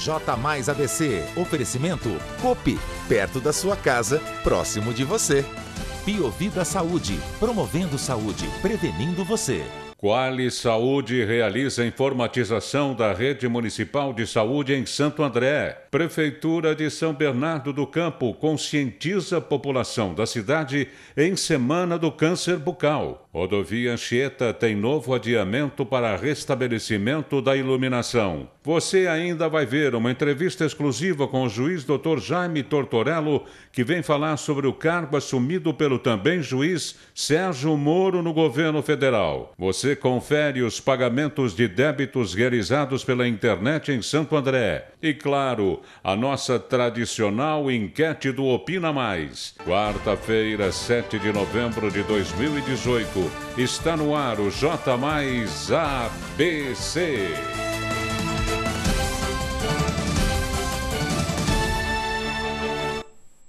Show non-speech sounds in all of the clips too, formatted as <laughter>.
J Mais Oferecimento Copi Perto da sua casa, próximo de você. Biovida Saúde. Promovendo saúde, prevenindo você. Quali Saúde realiza informatização da rede municipal de saúde em Santo André. Prefeitura de São Bernardo do Campo conscientiza a população da cidade em Semana do Câncer Bucal. Rodovia Anchieta tem novo adiamento para restabelecimento da iluminação. Você ainda vai ver uma entrevista exclusiva com o juiz Dr. Jaime Tortorello, que vem falar sobre o cargo assumido pelo também juiz Sérgio Moro no governo federal. Você confere os pagamentos de débitos realizados pela internet em Santo André. E claro, a nossa tradicional enquete do Opina Mais. Quarta-feira, 7 de novembro de 2018. Pernambuco. Está no ar o J Mais ABC.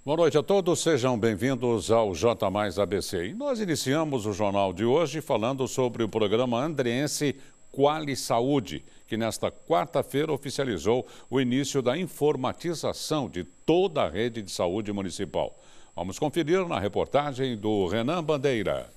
Boa noite a todos, sejam bem-vindos ao J Mais ABC. E nós iniciamos o jornal de hoje falando sobre o programa andreense Quali Saúde, que nesta quarta-feira oficializou o início da informatização de toda a rede de saúde municipal. Vamos conferir na reportagem do Renan Bandeira.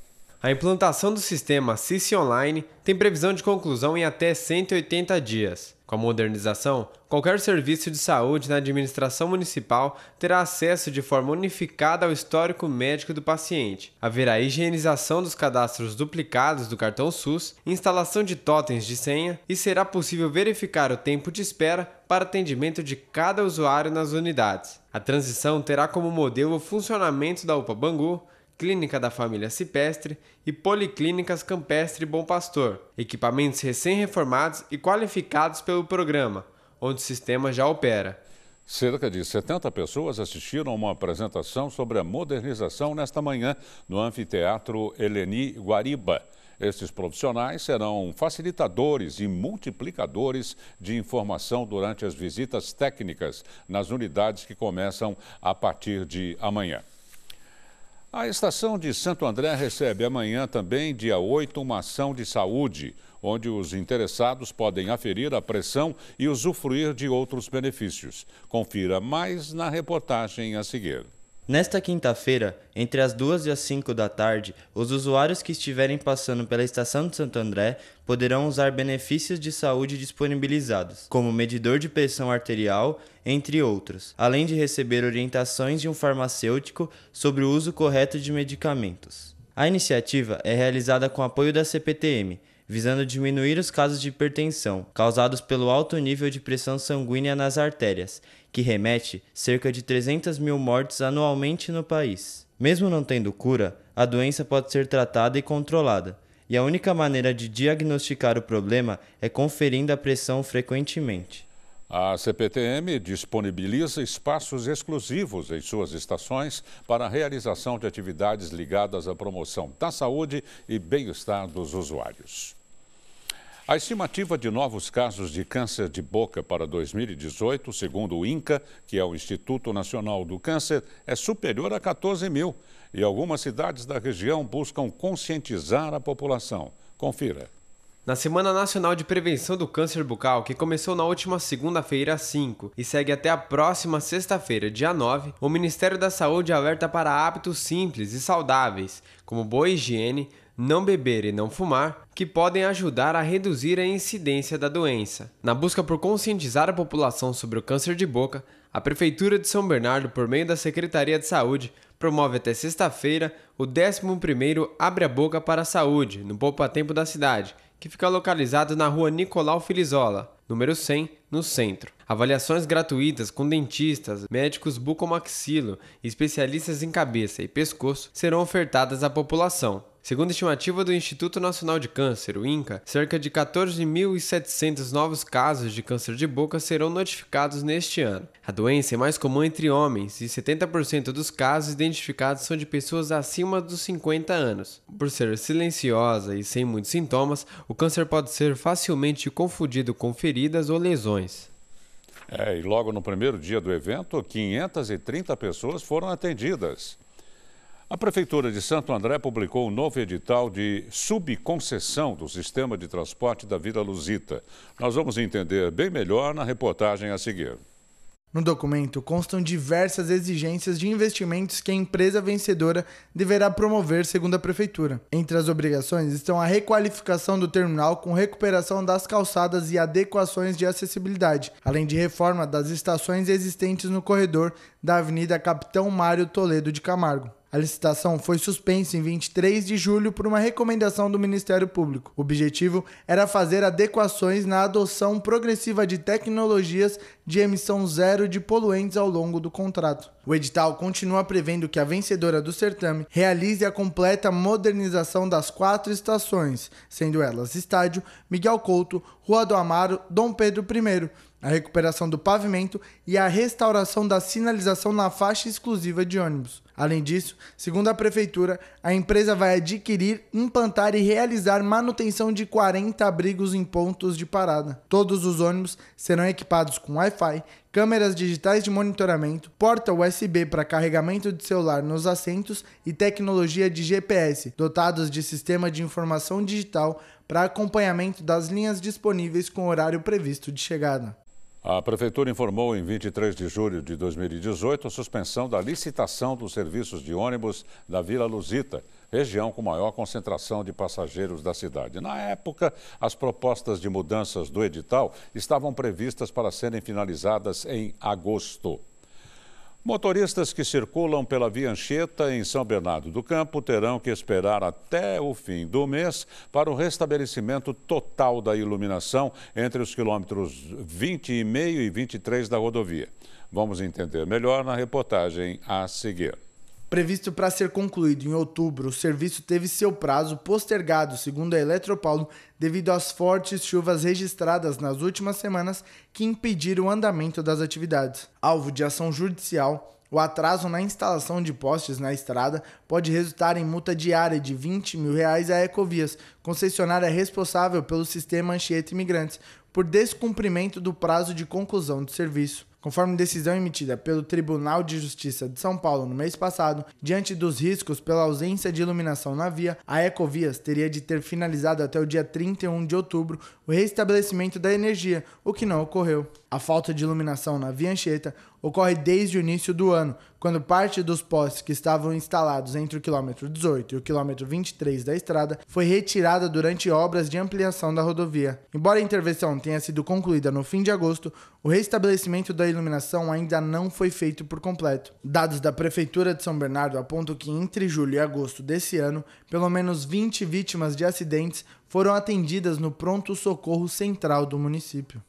A implantação do sistema CICI Online tem previsão de conclusão em até 180 dias. Com a modernização, qualquer serviço de saúde na administração municipal terá acesso de forma unificada ao histórico médico do paciente. Haverá higienização dos cadastros duplicados do cartão SUS, instalação de totens de senha e será possível verificar o tempo de espera para atendimento de cada usuário nas unidades. A transição terá como modelo o funcionamento da UPA Bangu, Clínica da Família Cipestre e Policlínicas Campestre Bom Pastor, equipamentos recém-reformados e qualificados pelo programa, onde o sistema já opera. Cerca de 70 pessoas assistiram a uma apresentação sobre a modernização nesta manhã no Anfiteatro Eleni Guariba. Esses profissionais serão facilitadores e multiplicadores de informação durante as visitas técnicas nas unidades que começam a partir de amanhã. A estação de Santo André recebe amanhã também, dia 8, uma ação de saúde, onde os interessados podem aferir a pressão e usufruir de outros benefícios. Confira mais na reportagem a seguir. Nesta quinta-feira, entre as 2 e as 5 da tarde, os usuários que estiverem passando pela estação de Santo André poderão usar benefícios de saúde disponibilizados, como medidor de pressão arterial, entre outros, além de receber orientações de um farmacêutico sobre o uso correto de medicamentos. A iniciativa é realizada com apoio da CPTM, visando diminuir os casos de hipertensão causados pelo alto nível de pressão sanguínea nas artérias, que remete cerca de 300 mil mortes anualmente no país. Mesmo não tendo cura, a doença pode ser tratada e controlada, e a única maneira de diagnosticar o problema é conferindo a pressão frequentemente. A CPTM disponibiliza espaços exclusivos em suas estações para a realização de atividades ligadas à promoção da saúde e bem-estar dos usuários. A estimativa de novos casos de câncer de boca para 2018, segundo o INCA, que é o Instituto Nacional do Câncer, é superior a 14 mil. E algumas cidades da região buscam conscientizar a população. Confira. Na Semana Nacional de Prevenção do Câncer Bucal, que começou na última segunda-feira, 5, e segue até a próxima sexta-feira, dia 9, o Ministério da Saúde alerta para hábitos simples e saudáveis, como boa higiene, não beber e não fumar, que podem ajudar a reduzir a incidência da doença. Na busca por conscientizar a população sobre o câncer de boca, a Prefeitura de São Bernardo, por meio da Secretaria de Saúde, promove até sexta-feira o 11º Abre a Boca para a Saúde, no Poupa Tempo da cidade, que fica localizado na rua Nicolau Filizola, número 100, no centro. Avaliações gratuitas com dentistas, médicos bucomaxilo e especialistas em cabeça e pescoço serão ofertadas à população. Segundo a estimativa do Instituto Nacional de Câncer, o INCA, cerca de 14.700 novos casos de câncer de boca serão notificados neste ano. A doença é mais comum entre homens e 70% dos casos identificados são de pessoas acima dos 50 anos. Por ser silenciosa e sem muitos sintomas, o câncer pode ser facilmente confundido com feridas ou lesões. É, e logo no primeiro dia do evento, 530 pessoas foram atendidas. A Prefeitura de Santo André publicou um novo edital de subconcessão do sistema de transporte da Vila Lusita. Nós vamos entender bem melhor na reportagem a seguir. No documento constam diversas exigências de investimentos que a empresa vencedora deverá promover, segundo a prefeitura. Entre as obrigações estão a requalificação do terminal com recuperação das calçadas e adequações de acessibilidade, além de reforma das estações existentes no corredor da Avenida Capitão Mário Toledo de Camargo. A licitação foi suspensa em 23 de julho por uma recomendação do Ministério Público. O objetivo era fazer adequações na adoção progressiva de tecnologias de emissão zero de poluentes ao longo do contrato. O edital continua prevendo que a vencedora do certame realize a completa modernização das quatro estações, sendo elas Estádio, Miguel Couto, Rua do Amaro, Dom Pedro I a recuperação do pavimento e a restauração da sinalização na faixa exclusiva de ônibus. Além disso, segundo a prefeitura, a empresa vai adquirir, implantar e realizar manutenção de 40 abrigos em pontos de parada. Todos os ônibus serão equipados com Wi-Fi, câmeras digitais de monitoramento, porta USB para carregamento de celular nos assentos e tecnologia de GPS, dotados de sistema de informação digital para acompanhamento das linhas disponíveis com horário previsto de chegada. A Prefeitura informou em 23 de julho de 2018 a suspensão da licitação dos serviços de ônibus da Vila Lusita, região com maior concentração de passageiros da cidade. Na época, as propostas de mudanças do edital estavam previstas para serem finalizadas em agosto. Motoristas que circulam pela Via Anchieta em São Bernardo do Campo terão que esperar até o fim do mês para o restabelecimento total da iluminação entre os quilômetros 20,5 e 23 da rodovia. Vamos entender melhor na reportagem a seguir. Previsto para ser concluído em outubro, o serviço teve seu prazo postergado, segundo a Eletropaulo, devido às fortes chuvas registradas nas últimas semanas que impediram o andamento das atividades. Alvo de ação judicial, o atraso na instalação de postes na estrada pode resultar em multa diária de 20 mil reais à Ecovias, concessionária responsável pelo sistema Anchieta Imigrantes, por descumprimento do prazo de conclusão do serviço. Conforme decisão emitida pelo Tribunal de Justiça de São Paulo no mês passado, diante dos riscos pela ausência de iluminação na via, a Ecovias teria de ter finalizado até o dia 31 de outubro o restabelecimento da energia, o que não ocorreu. A falta de iluminação na via Anchieta ocorre desde o início do ano, quando parte dos postes que estavam instalados entre o quilômetro 18 e o quilômetro 23 da estrada foi retirada durante obras de ampliação da rodovia. Embora a intervenção tenha sido concluída no fim de agosto, o restabelecimento da iluminação ainda não foi feito por completo. Dados da Prefeitura de São Bernardo apontam que entre julho e agosto desse ano, pelo menos 20 vítimas de acidentes foram atendidas no pronto-socorro central do município.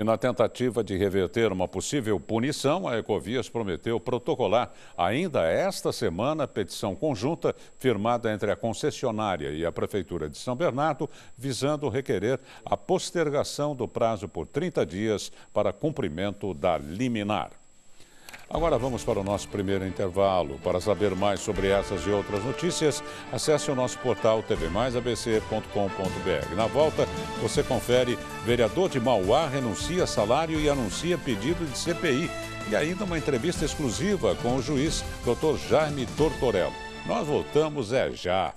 E na tentativa de reverter uma possível punição, a Ecovias prometeu protocolar ainda esta semana petição conjunta firmada entre a concessionária e a Prefeitura de São Bernardo, visando requerer a postergação do prazo por 30 dias para cumprimento da liminar. Agora vamos para o nosso primeiro intervalo. Para saber mais sobre essas e outras notícias, acesse o nosso portal tvmais.abc.com.br. Na volta, você confere vereador de Mauá renuncia salário e anuncia pedido de CPI. E ainda uma entrevista exclusiva com o juiz Dr. Jaime Tortorello. Nós voltamos é já.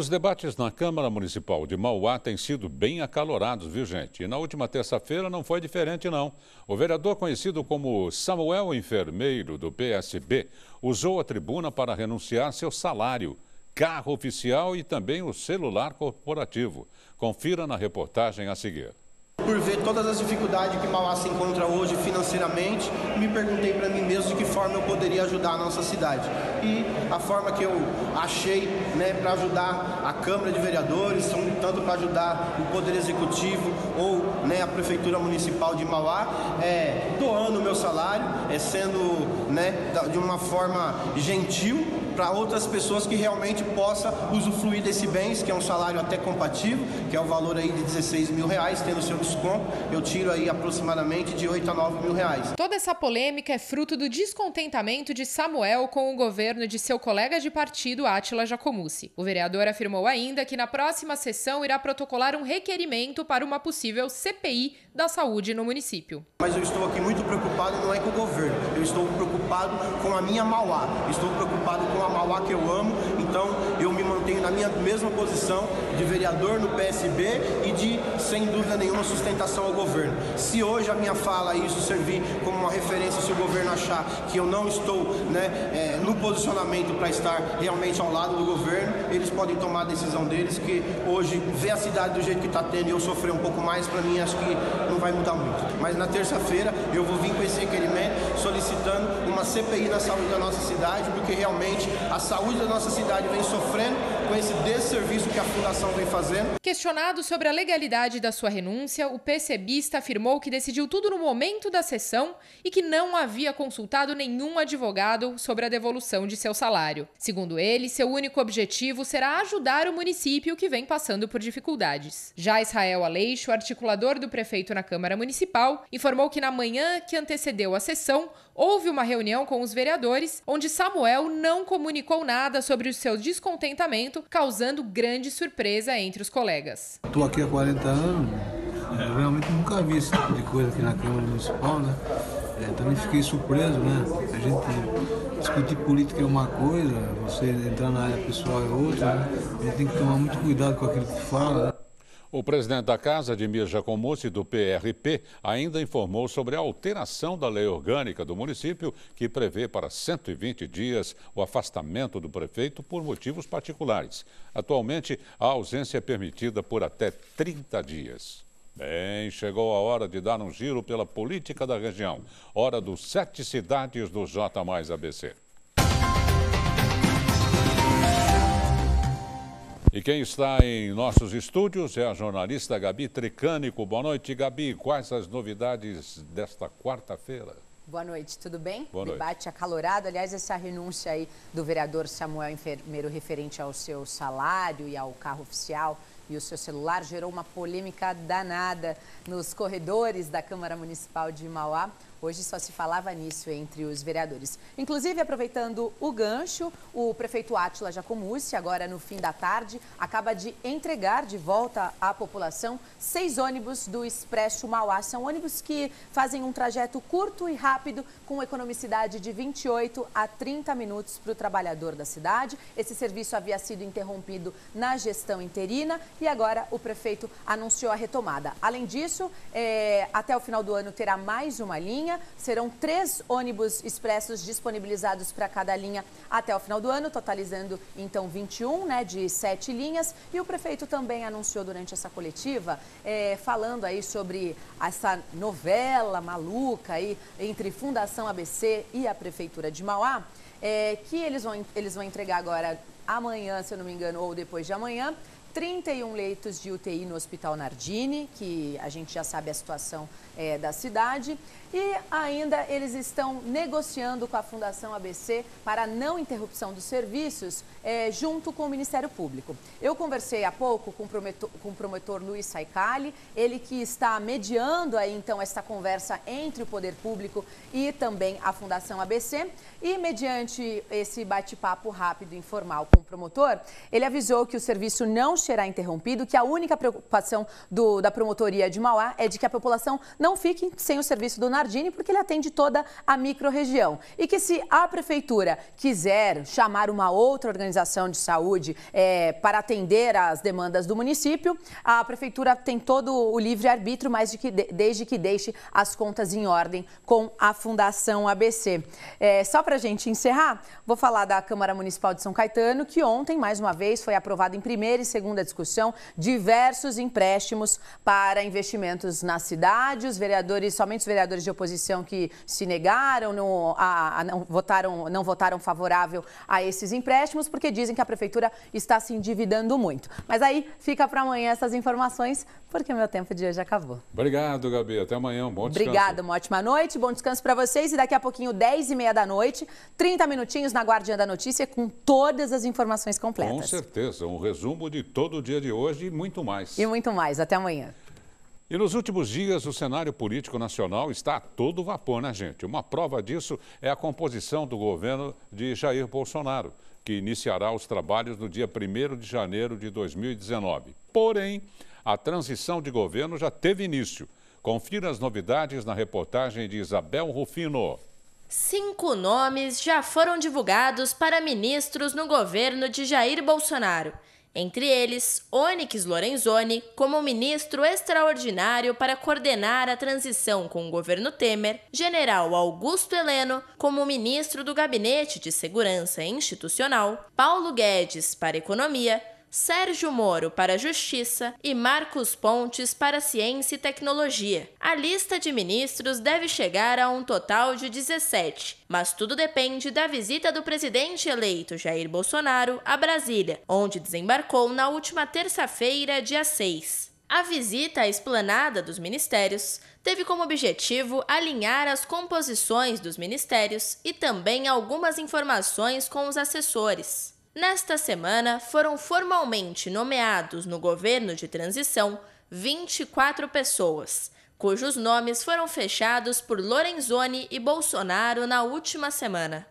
Os debates na Câmara Municipal de Mauá têm sido bem acalorados, viu gente? E na última terça-feira não foi diferente não. O vereador conhecido como Samuel Enfermeiro, do PSB, usou a tribuna para renunciar seu salário, carro oficial e também o celular corporativo. Confira na reportagem a seguir por ver todas as dificuldades que Mauá se encontra hoje financeiramente, me perguntei para mim mesmo de que forma eu poderia ajudar a nossa cidade. E a forma que eu achei né, para ajudar a Câmara de Vereadores, tanto para ajudar o Poder Executivo ou né, a Prefeitura Municipal de Mauá, é doando o meu salário, é sendo né, de uma forma gentil para outras pessoas que realmente possa usufruir desse bens, que é um salário até compatível, que é o valor aí de 16 mil reais, tendo seu desconto, eu tiro aí aproximadamente de 8 a 9 mil reais. Toda essa polêmica é fruto do descontentamento de Samuel com o governo de seu colega de partido, Átila Jacomussi. O vereador afirmou ainda que na próxima sessão irá protocolar um requerimento para uma possível CPI da saúde no município. Mas eu estou aqui muito preocupado não é com o governo, eu estou preocupado com a minha Mauá, estou preocupado com a Mauá que eu amo, então eu me mantenho na minha mesma posição de vereador no PSB e de, sem dúvida nenhuma, sustentação ao governo. Se hoje a minha fala isso servir como uma referência, se o governo achar que eu não estou né, é, no posicionamento para estar realmente ao lado do governo, eles podem tomar a decisão deles, que hoje ver a cidade do jeito que está tendo e eu sofrer um pouco mais, para mim acho que não vai mudar muito. Mas na terça-feira eu vou vir com esse requerimento solicitando uma CPI na saúde da nossa cidade, porque realmente a saúde da nossa cidade vem sofrendo com esse desserviço que a Fundação vem fazendo. Questionado sobre a legalidade da sua renúncia, o PCBista afirmou que decidiu tudo no momento da sessão e que não havia consultado nenhum advogado sobre a devolução de seu salário. Segundo ele, seu único objetivo será ajudar o município que vem passando por dificuldades. Já Israel Aleixo, articulador do prefeito na Câmara Municipal, informou que na manhã que antecedeu a sessão, houve uma reunião com os vereadores, onde Samuel não comunicou nada sobre o seu descontentamento, causando grande surpresa entre os colegas. Estou aqui há 40 anos, né? eu realmente nunca vi esse tipo de coisa aqui na Câmara Municipal, né? Eu é, também fiquei surpreso, né? A gente discutir política é uma coisa, você entrar na área pessoal é outra, né? A gente tem que tomar muito cuidado com aquilo que fala. Né? O presidente da Casa, Edmir Jacomucci, do PRP, ainda informou sobre a alteração da lei orgânica do município, que prevê para 120 dias o afastamento do prefeito por motivos particulares. Atualmente, a ausência é permitida por até 30 dias. Bem, chegou a hora de dar um giro pela política da região. Hora dos sete cidades do J ABC. E quem está em nossos estúdios é a jornalista Gabi Tricânico. Boa noite, Gabi. Quais as novidades desta quarta-feira? Boa noite, tudo bem? Boa noite. Debate acalorado. Aliás, essa renúncia aí do vereador Samuel Enfermeiro referente ao seu salário e ao carro oficial e o seu celular gerou uma polêmica danada nos corredores da Câmara Municipal de Mauá. Hoje só se falava nisso entre os vereadores. Inclusive, aproveitando o gancho, o prefeito Átila Jacomucci, agora no fim da tarde, acaba de entregar de volta à população seis ônibus do Expresso Mauá. São ônibus que fazem um trajeto curto e rápido, com economicidade de 28 a 30 minutos para o trabalhador da cidade. Esse serviço havia sido interrompido na gestão interina e agora o prefeito anunciou a retomada. Além disso, é, até o final do ano terá mais uma linha linha. Serão três ônibus expressos disponibilizados para cada linha até o final do ano, totalizando então 21, né, de sete linhas. E o prefeito também anunciou durante essa coletiva, é, falando aí sobre essa novela maluca aí entre Fundação ABC e a Prefeitura de Mauá, é, que eles vão, eles vão entregar agora amanhã, se eu não me engano, ou depois de amanhã, 31 leitos de UTI no Hospital Nardini, que a gente já sabe a situação é, da cidade. E ainda eles estão negociando com a Fundação ABC para não interrupção dos serviços é, junto com o Ministério Público. Eu conversei há pouco com o promotor, com o promotor Luiz Saicali, ele que está mediando aí então esta conversa entre o Poder Público e também a Fundação ABC. E mediante esse bate-papo rápido e informal com o promotor, ele avisou que o serviço não será interrompido, que a única preocupação do, da promotoria de Mauá é de que a população não fiquem sem o serviço do Nardini, porque ele atende toda a microrregião. E que se a prefeitura quiser chamar uma outra organização de saúde é, para atender às demandas do município, a prefeitura tem todo o livre-arbítrio, mas de que, desde que deixe as contas em ordem com a Fundação ABC. É, só para a gente encerrar, vou falar da Câmara Municipal de São Caetano, que ontem, mais uma vez, foi aprovado em primeira e segunda discussão diversos empréstimos para investimentos na cidade os vereadores, somente os vereadores de oposição que se negaram, no, a, a não, votaram, não votaram favorável a esses empréstimos, porque dizem que a prefeitura está se endividando muito. Mas aí fica para amanhã essas informações, porque meu tempo de hoje acabou. Obrigado, Gabi. Até amanhã. Um bom descanso. Obrigada, uma ótima noite, bom descanso para vocês. E daqui a pouquinho, 10h30 da noite, 30 minutinhos na Guardiã da Notícia com todas as informações completas. Com certeza, um resumo de todo o dia de hoje e muito mais. E muito mais. Até amanhã. E nos últimos dias, o cenário político nacional está a todo vapor, né, gente? Uma prova disso é a composição do governo de Jair Bolsonaro, que iniciará os trabalhos no dia 1 de janeiro de 2019. Porém, a transição de governo já teve início. Confira as novidades na reportagem de Isabel Rufino. Cinco nomes já foram divulgados para ministros no governo de Jair Bolsonaro. Entre eles, Onyx Lorenzoni como ministro extraordinário para coordenar a transição com o governo Temer, General Augusto Heleno como ministro do Gabinete de Segurança Institucional, Paulo Guedes para Economia, Sérgio Moro para Justiça e Marcos Pontes para Ciência e Tecnologia. A lista de ministros deve chegar a um total de 17, mas tudo depende da visita do presidente eleito Jair Bolsonaro a Brasília, onde desembarcou na última terça-feira, dia 6. A visita à esplanada dos ministérios teve como objetivo alinhar as composições dos ministérios e também algumas informações com os assessores. Nesta semana, foram formalmente nomeados no governo de transição 24 pessoas, cujos nomes foram fechados por Lorenzoni e Bolsonaro na última semana.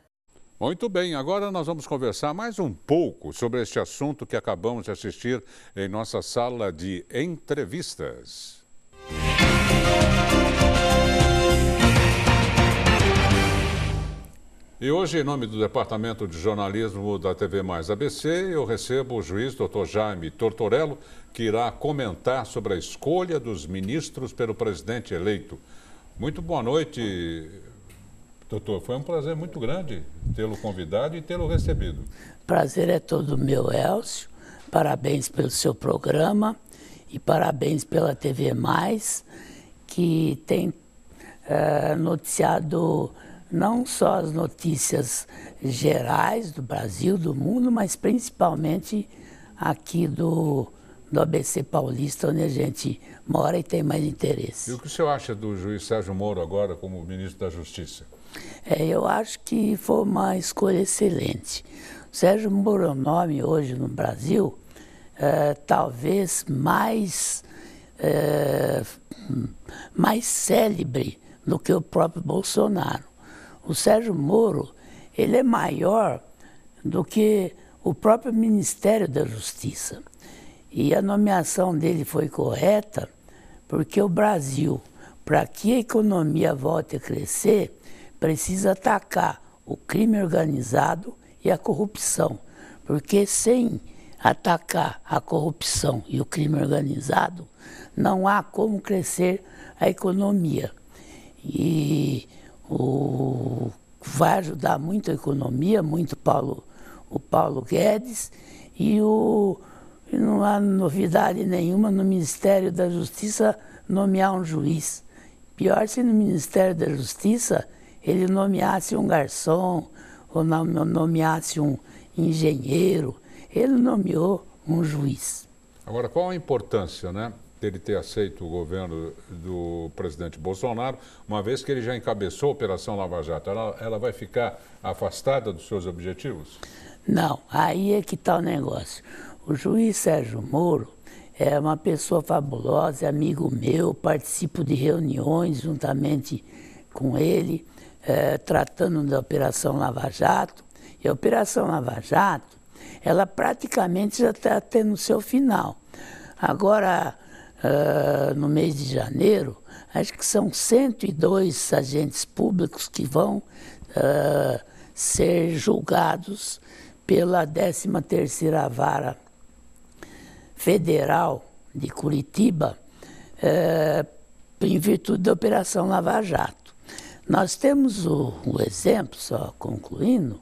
Muito bem, agora nós vamos conversar mais um pouco sobre este assunto que acabamos de assistir em nossa sala de entrevistas. Música E hoje, em nome do Departamento de Jornalismo da TV Mais ABC, eu recebo o juiz Dr. Jaime Tortorello, que irá comentar sobre a escolha dos ministros pelo presidente eleito. Muito boa noite, doutor. Foi um prazer muito grande tê-lo convidado e tê-lo recebido. Prazer é todo meu, Elcio. Parabéns pelo seu programa e parabéns pela TV Mais, que tem eh, noticiado não só as notícias gerais do Brasil, do mundo, mas principalmente aqui do, do ABC Paulista, onde a gente mora e tem mais interesse. E o que o senhor acha do juiz Sérgio Moro agora como ministro da Justiça? É, eu acho que foi uma escolha excelente. Sérgio Moro é um nome hoje no Brasil é, talvez mais, é, mais célebre do que o próprio Bolsonaro o Sérgio Moro, ele é maior do que o próprio Ministério da Justiça. E a nomeação dele foi correta, porque o Brasil, para que a economia volte a crescer, precisa atacar o crime organizado e a corrupção. Porque sem atacar a corrupção e o crime organizado, não há como crescer a economia. E o vai ajudar muito a economia, muito Paulo, o Paulo Guedes, e o, não há novidade nenhuma no Ministério da Justiça nomear um juiz. Pior se no Ministério da Justiça ele nomeasse um garçom, ou nomeasse um engenheiro, ele nomeou um juiz. Agora, qual a importância, né? dele ter aceito o governo do presidente Bolsonaro, uma vez que ele já encabeçou a Operação Lava Jato. Ela, ela vai ficar afastada dos seus objetivos? Não, aí é que está o negócio. O juiz Sérgio Moro é uma pessoa fabulosa, é amigo meu, participo de reuniões juntamente com ele, é, tratando da Operação Lava Jato. E a Operação Lava Jato, ela praticamente já está tendo seu final. Agora, uh, no mês de janeiro, acho que são 102 agentes públicos que vão uh, ser julgados pela 13ª Vara Federal de Curitiba, uh, em virtude da Operação Lava Jato. Nós temos o, o exemplo, só concluindo,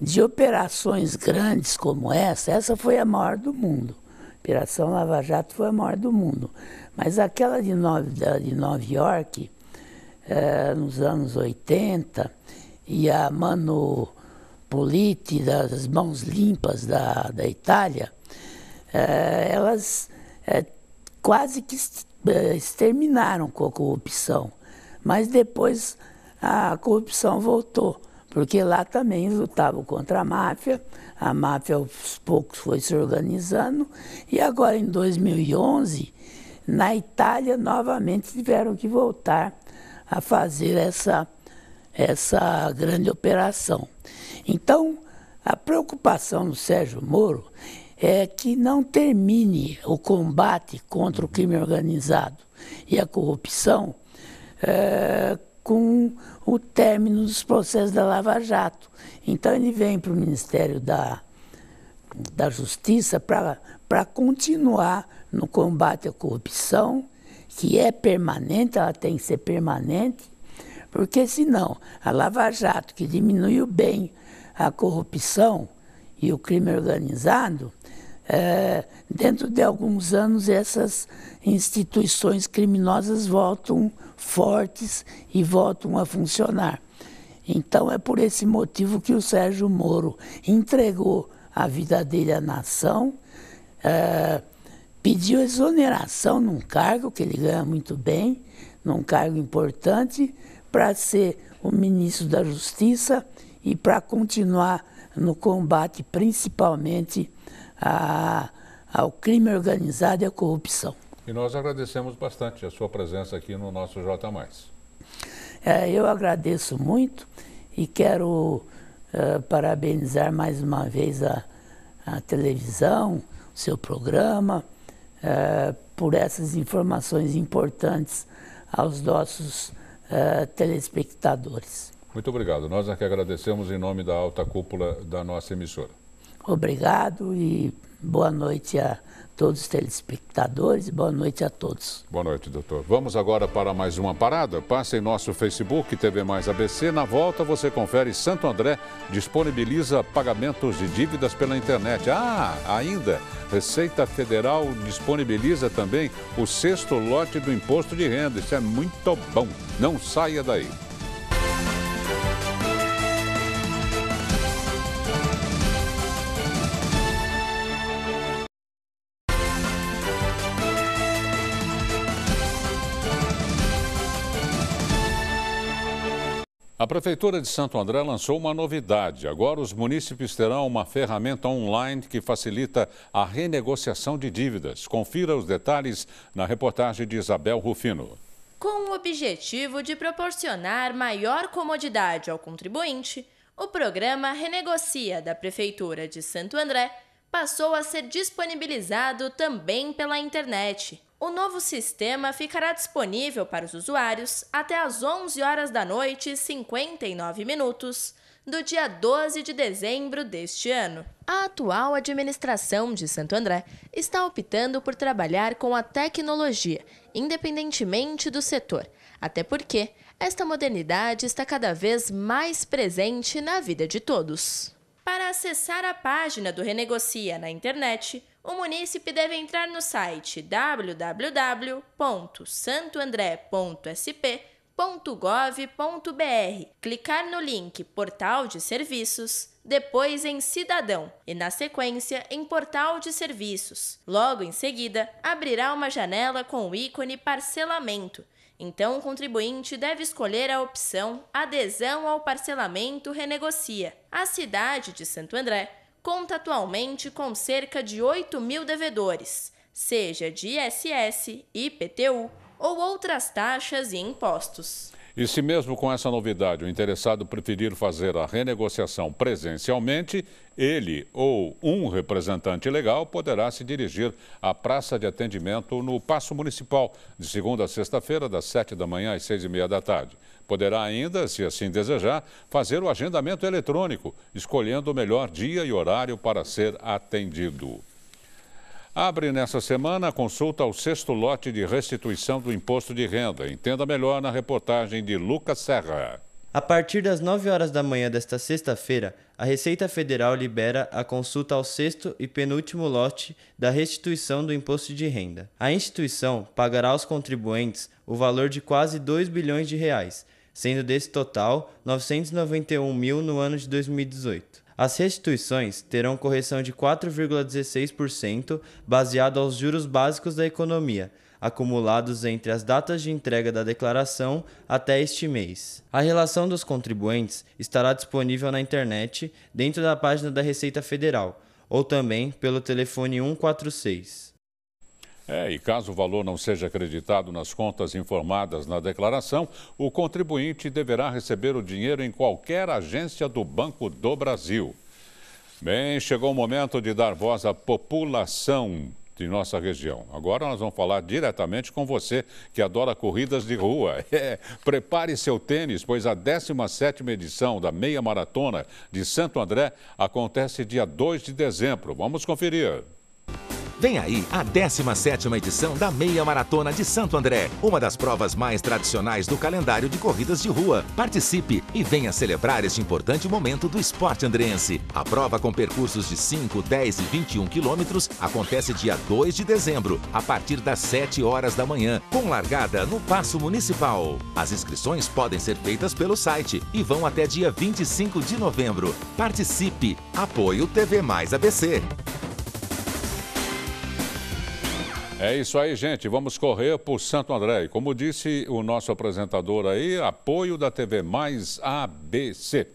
de operações grandes como essa, essa foi a maior do mundo. Operação Lava Jato foi a maior do mundo. Mas aquela de, Nova, de Nova York, é, nos anos 80, e a Mano Politi, das Mãos Limpas da, da Itália, é, elas é, quase que exterminaram com a corrupção. Mas depois a corrupção voltou, porque lá também lutavam contra a máfia a máfia aos poucos foi se organizando e agora em 2011, na Itália, novamente tiveram que voltar a fazer essa, essa grande operação. Então, a preocupação do Sérgio Moro é que não termine o combate contra o crime organizado e a corrupção é, com o término dos processos da Lava Jato. Então ele vem para o Ministério da, da Justiça para continuar no combate à corrupção, que é permanente, ela tem que ser permanente, porque senão a Lava Jato, que diminuiu bem a corrupção e o crime organizado, é, dentro de alguns anos essas instituições criminosas voltam fortes e voltam a funcionar. Então é por esse motivo que o Sérgio Moro entregou a vida dele à nação, é, pediu exoneração num cargo que ele ganha muito bem, num cargo importante, para ser o ministro da Justiça e para continuar no combate, principalmente a, ao crime organizado e à corrupção. E nós agradecemos bastante a sua presença aqui no nosso J. É, eu agradeço muito e quero uh, parabenizar mais uma vez a, a televisão, o seu programa, uh, por essas informações importantes aos nossos uh, telespectadores. Muito obrigado. Nós é que agradecemos em nome da alta cúpula da nossa emissora. Obrigado e boa noite a todos os telespectadores, boa noite a todos. Boa noite, doutor. Vamos agora para mais uma parada. Passe em nosso Facebook TV Mais ABC. Na volta você confere Santo André disponibiliza pagamentos de dívidas pela internet. Ah, ainda, Receita Federal disponibiliza também o sexto lote do imposto de renda. Isso é muito bom. Não saia daí. A Prefeitura de Santo André lançou uma novidade. Agora, os munícipes terão uma ferramenta online que facilita a renegociação de dívidas. Confira os detalhes na reportagem de Isabel Rufino. Com o objetivo de proporcionar maior comodidade ao contribuinte, o programa Renegocia da Prefeitura de Santo André passou a ser disponibilizado também pela internet. O novo sistema ficará disponível para os usuários até às 11 horas da noite 59 minutos do dia 12 de dezembro deste ano. A atual administração de Santo André está optando por trabalhar com a tecnologia, independentemente do setor, até porque esta modernidade está cada vez mais presente na vida de todos. Para acessar a página do Renegocia na internet, o munícipe deve entrar no site www.santoandré.sp.gov.br, clicar no link Portal de Serviços, depois em Cidadão e, na sequência, em Portal de Serviços. Logo em seguida, abrirá uma janela com o ícone Parcelamento. Então, o contribuinte deve escolher a opção Adesão ao Parcelamento Renegocia. A cidade de Santo André conta atualmente com cerca de 8 mil devedores, seja de ISS, IPTU ou outras taxas e impostos. E se mesmo com essa novidade o interessado preferir fazer a renegociação presencialmente, ele ou um representante legal poderá se dirigir à praça de atendimento no Paço Municipal, de segunda a sexta-feira, das sete da manhã às seis e meia da tarde. Poderá ainda, se assim desejar, fazer o agendamento eletrônico, escolhendo o melhor dia e horário para ser atendido. Abre nessa semana a consulta ao sexto lote de restituição do imposto de renda. Entenda melhor na reportagem de Lucas Serra. A partir das 9 horas da manhã desta sexta-feira, a Receita Federal libera a consulta ao sexto e penúltimo lote da restituição do imposto de renda. A instituição pagará aos contribuintes o valor de quase 2 bilhões de reais, sendo desse total 991 mil no ano de 2018. As restituições terão correção de 4,16% baseado aos juros básicos da economia, acumulados entre as datas de entrega da declaração até este mês. A relação dos contribuintes estará disponível na internet, dentro da página da Receita Federal, ou também pelo telefone 146. É, e caso o valor não seja acreditado nas contas informadas na declaração, o contribuinte deverá receber o dinheiro em qualquer agência do Banco do Brasil. Bem, chegou o momento de dar voz à população de nossa região. Agora nós vamos falar diretamente com você que adora corridas de rua. <laughs> É, prepare seu tênis, pois a 17ª edição da Meia Maratona de Santo André acontece dia 2 de dezembro. Vamos conferir. Vem aí a 17ª edição da Meia Maratona de Santo André, uma das provas mais tradicionais do calendário de corridas de rua. Participe e venha celebrar este importante momento do esporte andrense. A prova com percursos de 5, 10 e 21 quilômetros acontece dia 2 de dezembro, a partir das 7 horas da manhã, com largada no Paço Municipal. As inscrições podem ser feitas pelo site e vão até dia 25 de novembro. Participe! Apoio TV Mais ABC. É isso aí, gente. Vamos correr por Santo André. E como disse o nosso apresentador aí, apoio da TV Mais ABC.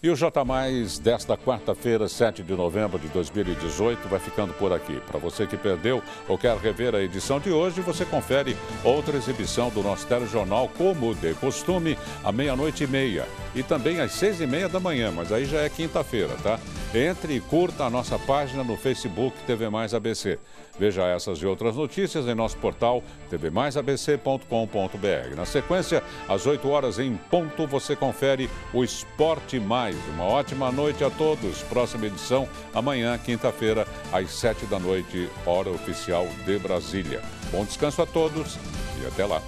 E o J Mais desta quarta-feira, 7 de novembro de 2018, vai ficando por aqui. Para você que perdeu ou quer rever a edição de hoje, você confere outra exibição do nosso telejornal, como de costume, à meia-noite e meia. E também às seis e meia da manhã, mas aí já é quinta-feira, tá? Entre e curta a nossa página no Facebook TV Mais ABC. Veja essas e outras notícias em nosso portal tvmaisabc.com.br. Na sequência, às 8 horas em ponto, você confere o Esporte Mais mais. Uma ótima noite a todos. Próxima edição amanhã, quinta-feira, às sete da noite, hora oficial de Brasília. Bom descanso a todos e até lá.